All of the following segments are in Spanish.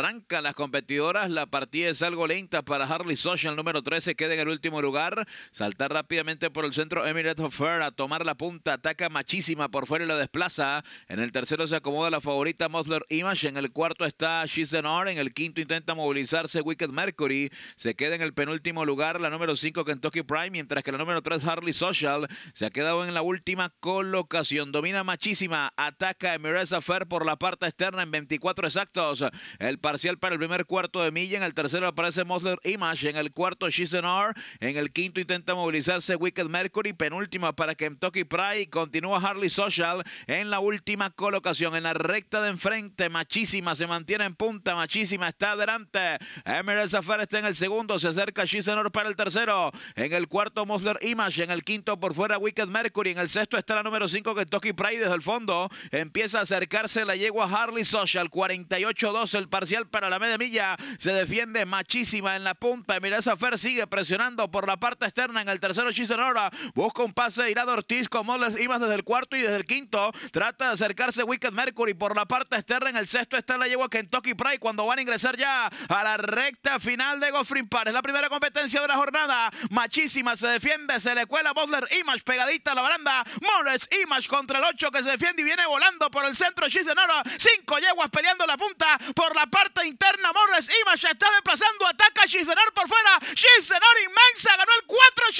Arrancan las competidoras, la partida es algo lenta para Harley Social, número 13, queda en el último lugar. Saltar rápidamente por el centro Emirates of Fair a tomar la punta, ataca machísima por fuera y la desplaza. En el tercero se acomoda la favorita Mosler Image, en el cuarto está She's en el quinto intenta movilizarse Wicked Mercury, se queda en el penúltimo lugar la número 5 Kentucky Prime, mientras que la número 3 Harley Social se ha quedado en la última colocación. Domina machísima, ataca Emirates of Fair por la parte externa en 24 exactos. El partido parcial para el primer cuarto de milla. En el tercero aparece Mosler Image. En el cuarto, Shizenar. En el quinto intenta movilizarse Wicked Mercury. Penúltima para que Kentucky Pride. Continúa Harley Social en la última colocación. En la recta de enfrente, Machísima se mantiene en punta. Machísima está adelante. Emerald Safar está en el segundo. Se acerca Shizenor para el tercero. En el cuarto, Mosler Image. En el quinto, por fuera, Wicked Mercury. En el sexto está la número 5, Kentucky Pride. Desde el fondo empieza a acercarse la yegua Harley Social. 48-12 el parcial para la media milla. Se defiende machísima en la punta. esa Fer sigue presionando por la parte externa en el tercero Chisenora. Busca un pase Irado Ortiz con Moles Imas desde el cuarto y desde el quinto. Trata de acercarse Wicked Mercury por la parte externa. En el sexto está la yegua Kentucky Pride cuando van a ingresar ya a la recta final de Goffrin Park. Es la primera competencia de la jornada. Machísima se defiende, se le cuela Modler, Image pegadita a la baranda. Moles Image contra el 8 que se defiende y viene volando por el centro Chisenora. Cinco yeguas peleando la punta por la parte Interna interna Morris. Image está desplazando. Ataca Shizenor por fuera. Shizenor inmensa. Ganó el 4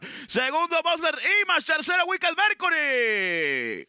Shizenor. Segundo Buster, Image. Tercero Wicked Mercury.